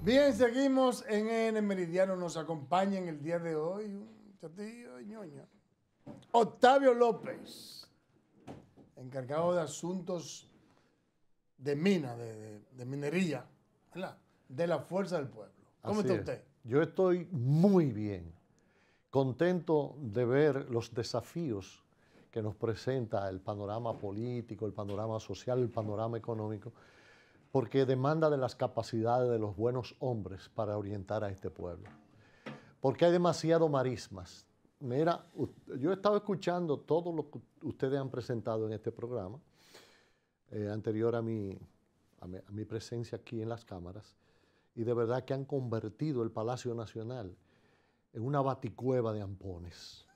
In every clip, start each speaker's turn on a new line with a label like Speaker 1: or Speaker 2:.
Speaker 1: Bien, seguimos en el Meridiano. Nos acompaña en el día de hoy un chatillo ñoño. Octavio López, encargado de asuntos de mina, de, minería, de la fuerza del pueblo. ¿Cómo está usted?
Speaker 2: Yo estoy muy bien, contento de ver los desafíos que nos presenta el panorama político, el panorama social, el panorama económico porque demanda de las capacidades de los buenos hombres para orientar a este pueblo. Porque hay demasiado marismas. Mira, yo he estado escuchando todo lo que ustedes han presentado en este programa, eh, anterior a mi, a mi, presencia aquí en las cámaras, y de verdad que han convertido el Palacio Nacional en una baticueva de ampones.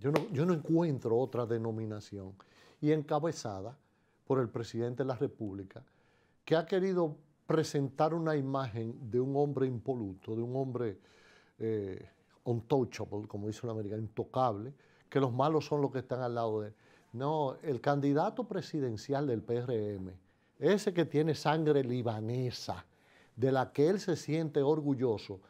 Speaker 2: Yo yo no encuentro otra denominación. Y encabezada por el presidente de la República, que ha querido presentar una imagen de un hombre impoluto, de un hombre eh, untouchable, como dice un americano, intocable, que los malos son los que están al lado de él. No, el candidato presidencial del PRM, ese que tiene sangre libanesa, de la que él se siente orgulloso,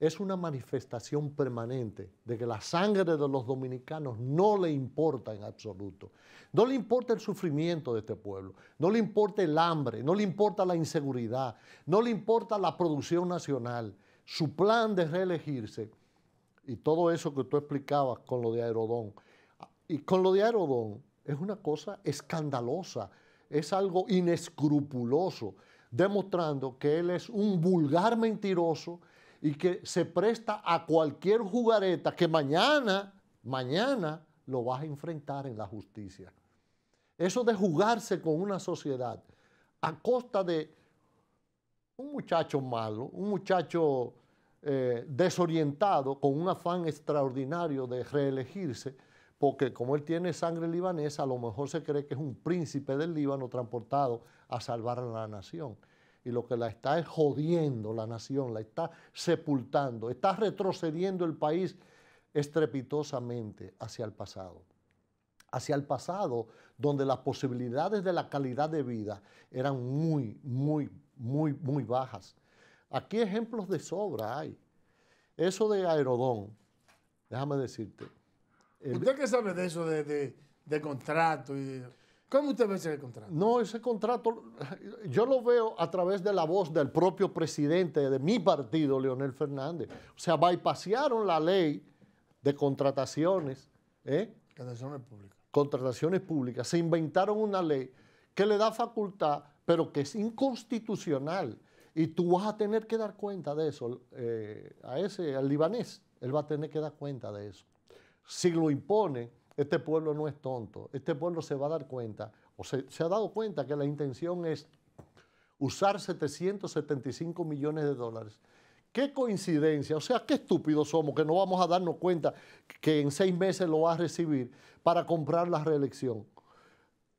Speaker 2: es una manifestación permanente de que la sangre de los dominicanos no le importa en absoluto. No le importa el sufrimiento de este pueblo, no le importa el hambre, no le importa la inseguridad, no le importa la producción nacional. Su plan de reelegirse y todo eso que tú explicabas con lo de Aerodón. Y con lo de Aerodón es una cosa escandalosa, es algo inescrupuloso, demostrando que él es un vulgar mentiroso, y que se presta a cualquier jugareta que mañana, mañana lo vas a enfrentar en la justicia. Eso de jugarse con una sociedad a costa de un muchacho malo, un muchacho eh, desorientado, con un afán extraordinario de reelegirse, porque como él tiene sangre libanesa, a lo mejor se cree que es un príncipe del Líbano transportado a salvar a la nación y lo que la está es jodiendo la nación, la está sepultando, está retrocediendo el país estrepitosamente hacia el pasado. Hacia el pasado, donde las posibilidades de la calidad de vida eran muy, muy, muy, muy bajas. Aquí ejemplos de sobra hay. Eso de Aerodón, déjame decirte.
Speaker 1: ¿Usted qué sabe de eso de, de contrato y de... ¿Cómo usted ve ese contrato? No, ese contrato yo lo veo a través de la
Speaker 2: voz del propio presidente de mi partido, Leonel Fernández. O sea, bypasearon la ley de contrataciones. ¿eh?
Speaker 1: Contrataciones públicas.
Speaker 2: Contrataciones públicas. Se inventaron una ley que le da facultad, pero que es inconstitucional. Y tú vas a tener que dar cuenta de eso. Eh, a ese, al libanés, él va a tener que dar cuenta de eso. Si lo imponen, este pueblo no es tonto, este pueblo se va a dar cuenta, o se, ha dado cuenta que la intención es usar 775 millones de dólares. Qué coincidencia, o sea, qué estúpidos somos que no vamos a darnos cuenta que en seis meses lo va a recibir para comprar la reelección.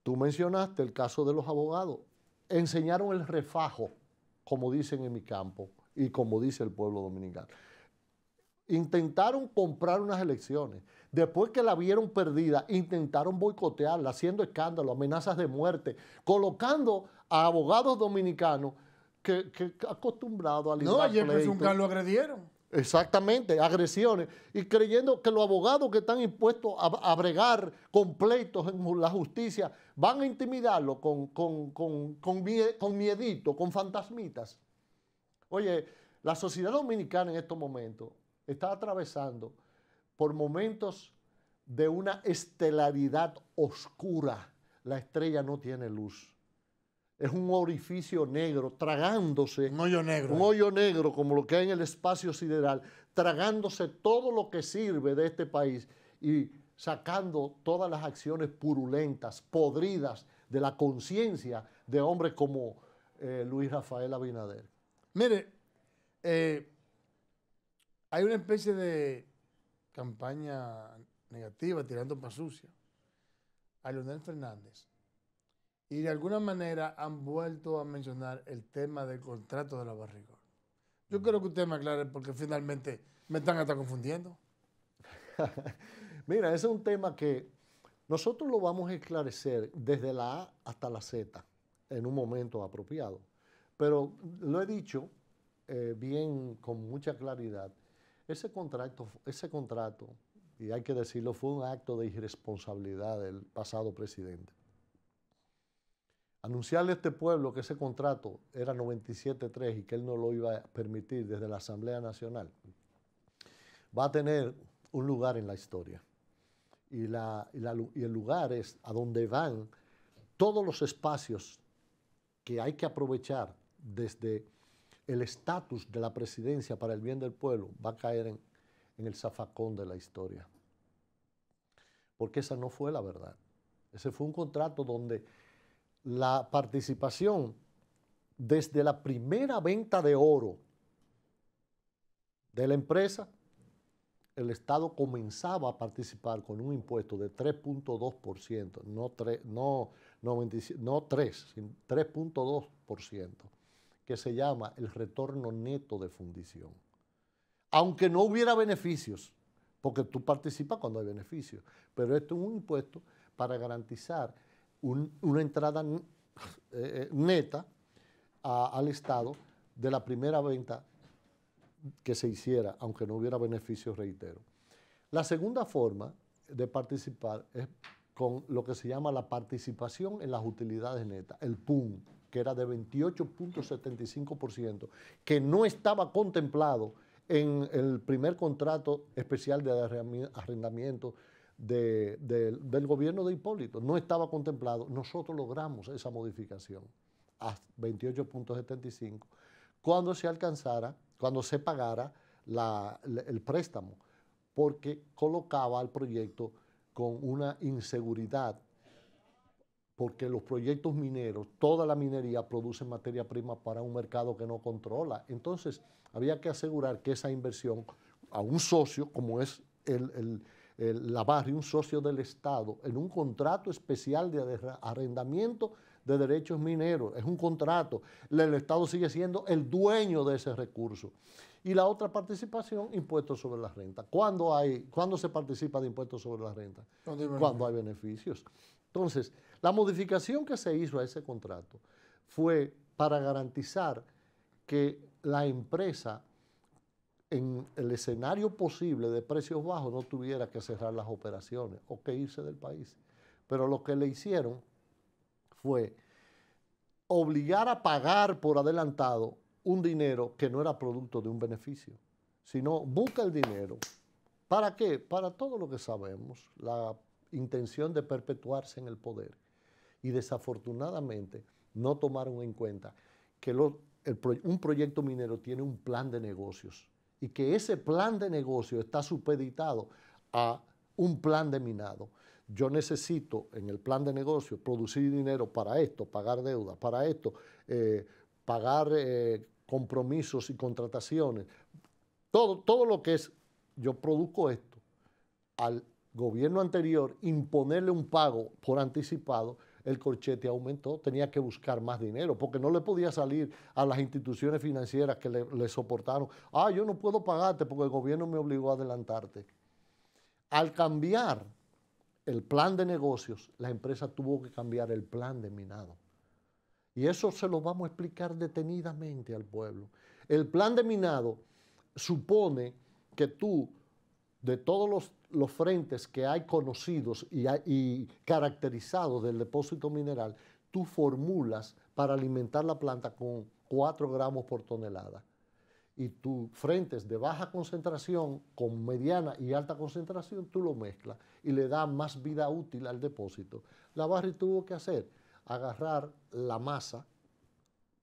Speaker 2: Tú mencionaste el caso de los abogados. Enseñaron el refajo, como dicen en mi campo y como dice el pueblo dominicano intentaron comprar unas elecciones. Después que la vieron perdida, intentaron boicotearla, haciendo escándalo, amenazas de muerte, colocando a abogados dominicanos que, que acostumbrados a librar No, ayer Jefferson lo agredieron. Exactamente, agresiones. Y creyendo que los abogados que están impuestos a, bregar completos en la justicia van a intimidarlo con, con, con, con miedito, con fantasmitas. Oye, la sociedad dominicana en estos momentos está atravesando por momentos de una estelaridad oscura. La estrella no tiene luz. Es un orificio negro, tragándose. Un hoyo negro. Un hoyo negro, como lo que hay en el espacio sideral, tragándose todo lo que sirve de este país y sacando todas las acciones purulentas, podridas de la conciencia de hombres como eh, Luis Rafael
Speaker 1: Abinader. Mire, eh, hay una especie de campaña negativa tirando para sucia a Leonel Fernández. Y de alguna manera han vuelto a mencionar el tema del contrato de la barriga. Yo quiero que usted me aclare porque finalmente me están hasta confundiendo.
Speaker 2: Mira, ese es un tema que nosotros lo vamos a esclarecer desde la A hasta la Z en un momento apropiado. Pero lo he dicho eh, bien con mucha claridad ese contrato, ese contrato, y hay que decirlo, fue un acto de irresponsabilidad del pasado presidente. Anunciarle a este pueblo que ese contrato era 97.3 y que él no lo iba a permitir desde la Asamblea Nacional, va a tener un lugar en la historia. y, y el lugar es a donde van todos los espacios que hay que aprovechar desde el estatus de la presidencia para el bien del pueblo va a caer en, el zafacón de la historia. Porque esa no fue la verdad. Ese fue un contrato donde la participación desde la primera venta de oro de la empresa, el Estado comenzaba a participar con un impuesto de 3.2%, no 3, no, no 3, 3.2% que se llama el retorno neto de fundición. Aunque no hubiera beneficios, porque tú participas cuando hay beneficios, pero esto es un impuesto para garantizar una entrada eh, eh, neta al Estado de la primera venta que se hiciera, aunque no hubiera beneficios, reitero. La segunda forma de participar es con lo que se llama la participación en las utilidades netas, el PUM que era de 28.75%, que no estaba contemplado en el primer contrato especial de arrendamiento del gobierno de Hipólito. No estaba contemplado. Nosotros logramos esa modificación a 28.75 cuando se alcanzara, cuando se pagara el préstamo, porque colocaba al proyecto con una inseguridad porque los proyectos mineros, toda la minería produce materia prima para un mercado que no controla. Entonces, había que asegurar que esa inversión a un socio, como es la barrio, un socio del Estado, en un contrato especial de arrendamiento de derechos mineros, es un contrato, el Estado sigue siendo el dueño de ese recurso. Y la otra participación, impuestos sobre la renta. ¿Cuándo, hay, ¿cuándo se participa de impuestos sobre la renta? Cuando hay beneficios. Entonces, la modificación que se hizo a ese contrato fue para garantizar que la empresa en el escenario posible de precios bajos no tuviera que cerrar las operaciones o que irse del país. Pero lo que le hicieron fue obligar a pagar por adelantado un dinero que no era producto de un beneficio, sino busca el dinero. ¿Para qué? Para todo lo que sabemos, la intención de perpetuarse en el poder. Y desafortunadamente no tomaron en cuenta que un proyecto minero tiene un plan de negocios y que ese plan de negocio está supeditado a un plan de minado. Yo necesito en el plan de negocio producir dinero para esto, pagar deudas, para esto, eh, pagar eh, compromisos y contrataciones. Todo, todo lo que es, yo produzco esto. Al gobierno anterior imponerle un pago por anticipado, el corchete aumentó, tenía que buscar más dinero, porque no le podía salir a las instituciones financieras que le, soportaron, ah, yo no puedo pagarte porque el gobierno me obligó a adelantarte. Al cambiar el plan de negocios, la empresa tuvo que cambiar el plan de minado. Y eso se lo vamos a explicar detenidamente al pueblo. El plan de minado supone que tú de todos los, frentes que hay conocidos y, caracterizados del depósito mineral, tú formulas para alimentar la planta con 4 gramos por tonelada. Y tus frentes de baja concentración con mediana y alta concentración, tú lo mezclas y le da más vida útil al depósito. La Barry tuvo que hacer agarrar la masa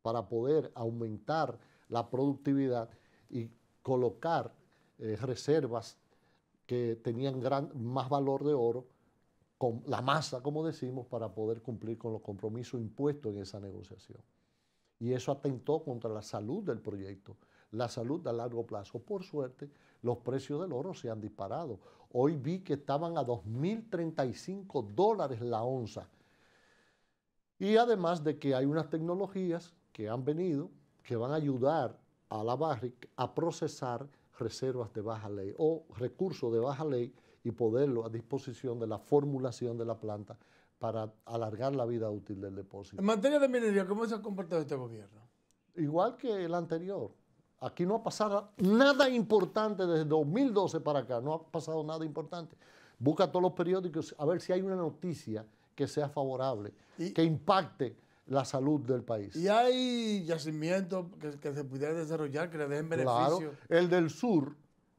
Speaker 2: para poder aumentar la productividad y colocar eh, reservas que tenían más valor de oro, con la masa, como decimos, para poder cumplir con los compromisos impuestos en esa negociación. Y eso atentó contra la salud del proyecto, la salud a largo plazo. Por suerte, los precios del oro se han disparado. Hoy vi que estaban a 2.035 dólares la onza. Y además de que hay unas tecnologías que han venido que van a ayudar a la Barrick a procesar reservas de baja ley o recursos de baja ley y poderlo a disposición de la formulación de la planta para alargar la vida útil del depósito.
Speaker 1: En materia de minería, ¿cómo se ha comportado este gobierno? Igual
Speaker 2: que el anterior. Aquí no ha pasado nada importante desde 2012 para acá, no ha pasado nada importante. Busca todos los periódicos a ver si hay una noticia que sea favorable, que impacte la salud del país.
Speaker 1: ¿Y hay yacimientos que, se pudieran desarrollar que le den beneficio? Claro,
Speaker 2: el del sur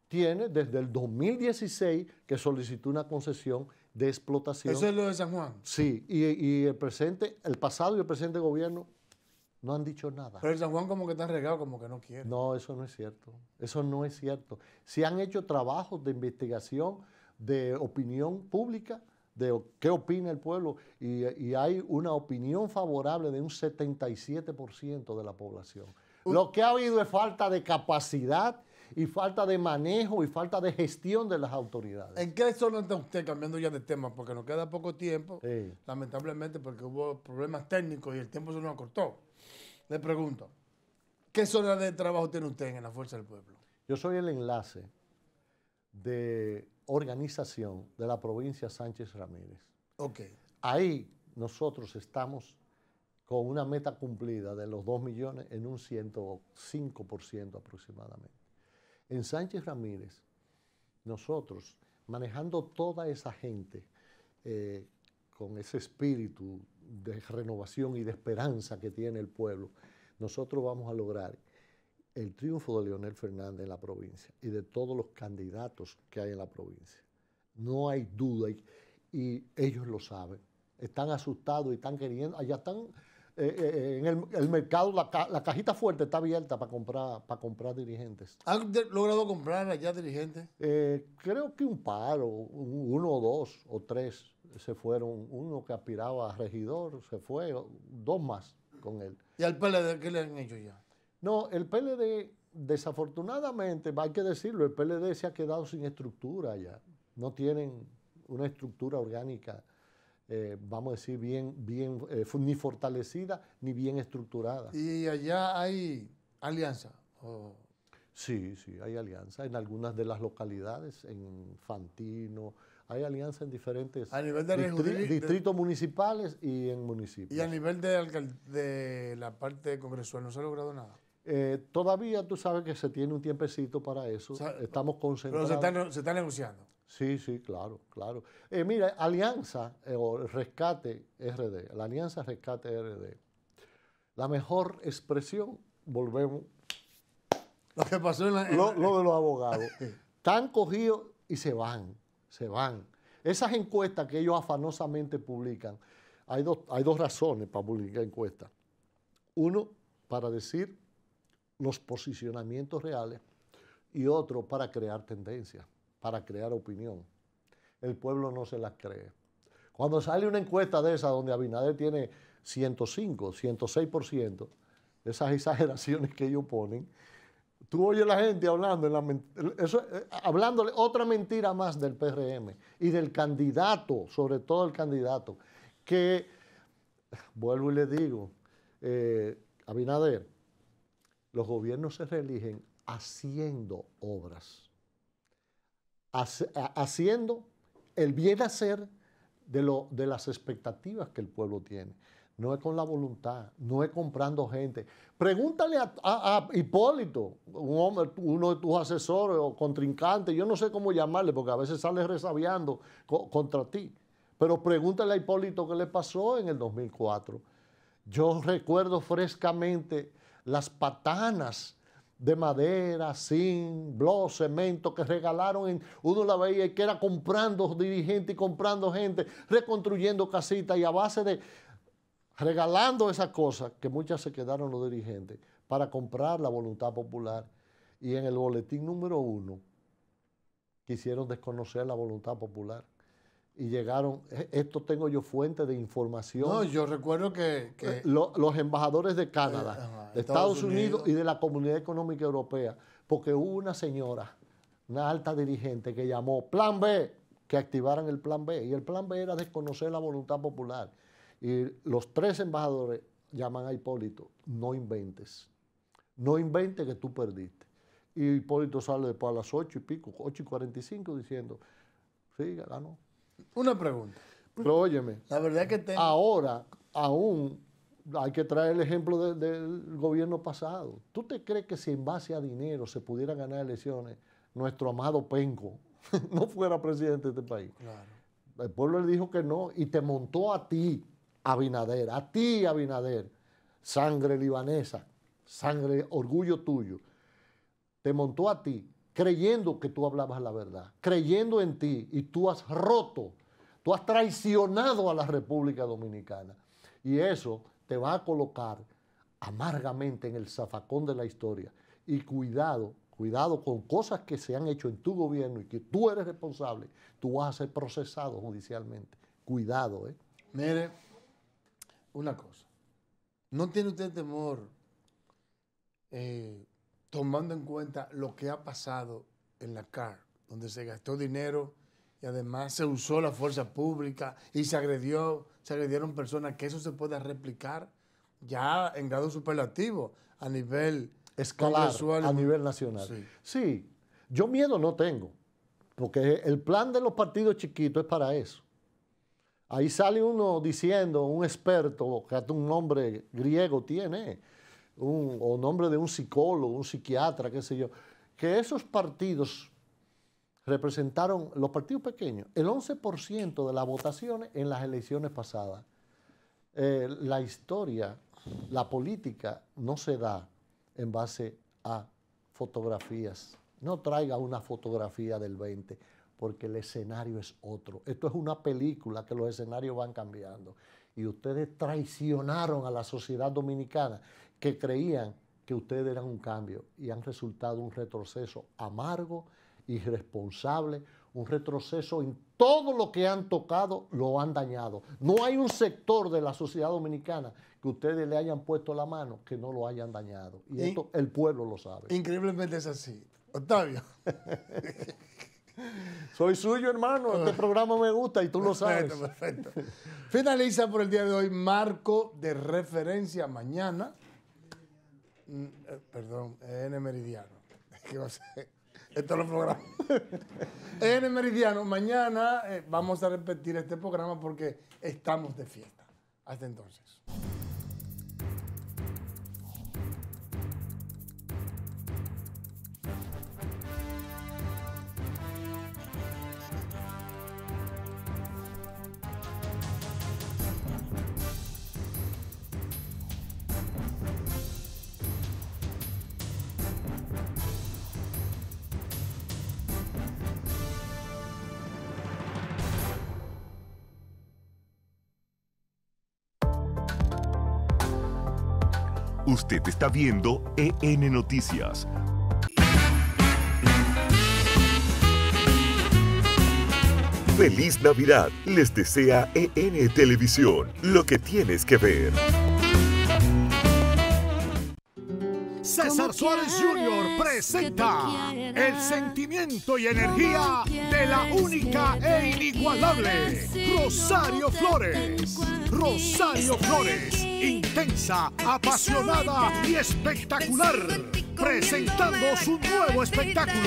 Speaker 2: tiene desde el 2016 que solicitó una concesión de explotación. ¿Eso es lo
Speaker 1: de San Juan? Sí,
Speaker 2: y, el presente, el pasado y el presente gobierno no han dicho nada. Pero el San Juan como que está regado, como que no quiere. No, eso no es cierto. Eso no es cierto. Si han hecho trabajos de investigación, de opinión pública, de qué opina el pueblo y, hay una opinión favorable de un 77% de la población. Lo que ha habido es falta de capacidad y falta de manejo y falta de gestión
Speaker 1: de las autoridades. ¿En qué zona está usted cambiando ya de tema? Porque nos queda poco tiempo, lamentablemente, porque hubo problemas técnicos y el tiempo se nos acortó. Le pregunto, ¿qué zona de trabajo tiene usted en la Fuerza del Pueblo?
Speaker 2: Yo soy el enlace de organización de la provincia Sánchez Ramírez. Okay. Ahí nosotros estamos con una meta cumplida de los 2 millones en un 105% aproximadamente. En Sánchez Ramírez, nosotros, manejando toda esa gente eh, con ese espíritu de renovación y de esperanza que tiene el pueblo, nosotros vamos a lograr el triunfo de Leonel Fernández en la provincia y de todos los candidatos que hay en la provincia. No hay duda y, ellos lo saben. Están asustados y están queriendo, allá están eh, eh, eh, en el, mercado, la, cajita fuerte está abierta para comprar, para comprar dirigentes.
Speaker 1: ¿Han logrado comprar allá dirigentes? creo
Speaker 2: que un par, o uno o dos o tres se fueron. Uno que aspiraba a regidor se fue, dos más con él.
Speaker 1: ¿Y al PLD qué le han hecho ya?
Speaker 2: No, el PLD, desafortunadamente, hay que decirlo, el PLD se ha quedado sin estructura ya. No tienen una estructura orgánica, eh, vamos a decir, bien, bien eh, ni fortalecida ni bien estructurada.
Speaker 1: ¿Y allá hay
Speaker 2: alianza? Sí, sí, hay alianza en algunas de las localidades, en Fantino, hay alianza en diferentes a nivel de distritos municipales y en municipios. Y a
Speaker 1: nivel de, de la parte congresual, ¿no se ha logrado nada?
Speaker 2: Eh, todavía tú sabes que se tiene un tiempecito para eso. Estamos concentrados. Pero
Speaker 1: se está, negociando.
Speaker 2: Sí, sí, claro, claro. Eh, mira, Alianza eh, o Rescate RD, la Alianza Rescate RD, la mejor expresión, volvemos. Lo que pasó en lo, de los abogados. Están cogidos y se van, se van. Esas encuestas que ellos afanosamente publican, hay dos, hay dos razones para publicar encuestas. Uno, para decir los posicionamientos reales y otro para crear tendencia, para crear opinión. El pueblo no se las cree. Cuando sale una encuesta de esa donde Abinader tiene 105, 106%, esas exageraciones que ellos ponen, tú oyes a la gente hablando, en la eh, hablándole otra mentira más del PRM y del candidato, sobre todo el candidato, que, vuelvo y le digo, eh, Abinader, los gobiernos se reeligen haciendo obras, haciendo el bien hacer de, las expectativas que el pueblo tiene. No es con la voluntad, no es comprando gente. Pregúntale a, Hipólito, uno de tus asesores o contrincante, yo no sé cómo llamarle, porque a veces sale resabiando contra ti. Pero pregúntale a Hipólito qué le pasó en el 2004. Yo recuerdo frescamente las patanas de madera, zinc, blo, cemento que regalaron. En, uno la veía y que era comprando dirigentes y comprando gente, reconstruyendo casitas y a base de regalando esas cosas que muchas se quedaron los dirigentes para comprar la voluntad popular. Y en el boletín número uno quisieron desconocer la voluntad popular y llegaron, eh, esto tengo yo fuente de información. No, yo
Speaker 1: recuerdo que... Eh,
Speaker 2: los, embajadores de Canadá, eh, de Estados, Unidos, y de la Comunidad Económica Europea, porque hubo una señora, una alta dirigente, que llamó Plan B, que activaran el Plan B, y el Plan B era desconocer la voluntad popular. Y los tres embajadores llaman a Hipólito, no inventes, no inventes que tú perdiste. Y Hipólito sale después a las ocho y pico, ocho y cuarenta diciendo, sí, ganó. Una pregunta. Pero óyeme.
Speaker 1: La verdad que tengo...
Speaker 2: Ahora, aún hay que traer el ejemplo del gobierno pasado. ¿Tú te crees que si en base a dinero se pudieran ganar elecciones, nuestro amado Penco no fuera presidente de este país? Claro. El pueblo le dijo que no y te montó a ti, Abinader, a ti, Abinader, sangre libanesa, sangre, orgullo tuyo. Te montó a ti creyendo que tú hablabas la verdad, creyendo en ti y tú has roto Tú has traicionado a la República Dominicana. Y eso te va a colocar amargamente en el zafacón de la historia. Y cuidado, cuidado con cosas que se han hecho en tu gobierno y que tú eres responsable. Tú vas a ser procesado judicialmente. Cuidado, ¿eh? Mire,
Speaker 1: una cosa. ¿No tiene usted temor, eh, tomando en cuenta lo que ha pasado en la CAR, donde se gastó dinero? y además se usó la fuerza pública y se agredió, se agredieron personas, que eso se pueda replicar ya en grado superlativo a nivel escalar,
Speaker 2: a nivel nacional. Sí. yo miedo no tengo, porque el plan de los partidos chiquitos es para eso. Ahí sale uno diciendo, un experto, que hasta un nombre griego tiene, o nombre de un psicólogo, un psiquiatra, qué sé yo, que esos partidos representaron los partidos pequeños, el 11% de las votaciones en las elecciones pasadas. Eh, la historia, la política no se da en base a fotografías. No traiga una fotografía del 20, porque el escenario es otro. Esto es una película que los escenarios van cambiando. Y ustedes traicionaron a la sociedad dominicana que creían que ustedes eran un cambio y han resultado un retroceso amargo irresponsable, un retroceso en todo lo que han tocado, lo han dañado. No hay un sector de la sociedad dominicana que ustedes le hayan puesto la mano que no lo hayan dañado. Y, esto el
Speaker 1: pueblo lo sabe. Increíblemente es así. Octavio. Soy suyo, hermano. Este programa me gusta y tú lo sabes. Perfecto. Finaliza por el día de hoy Marco de Referencia Mañana. Mm, eh, perdón, N Meridiano. va a ser? Esto es el programa. en el Meridiano, mañana eh, vamos a repetir este programa porque estamos de fiesta. Hasta entonces. Usted está viendo EN Noticias. Feliz Navidad. Les desea EN Televisión, lo que tienes que ver. Suárez Jr. presenta el sentimiento y energía de la única e inigualable Rosario Flores. Rosario Flores, intensa, apasionada y espectacular, presentando su nuevo espectáculo.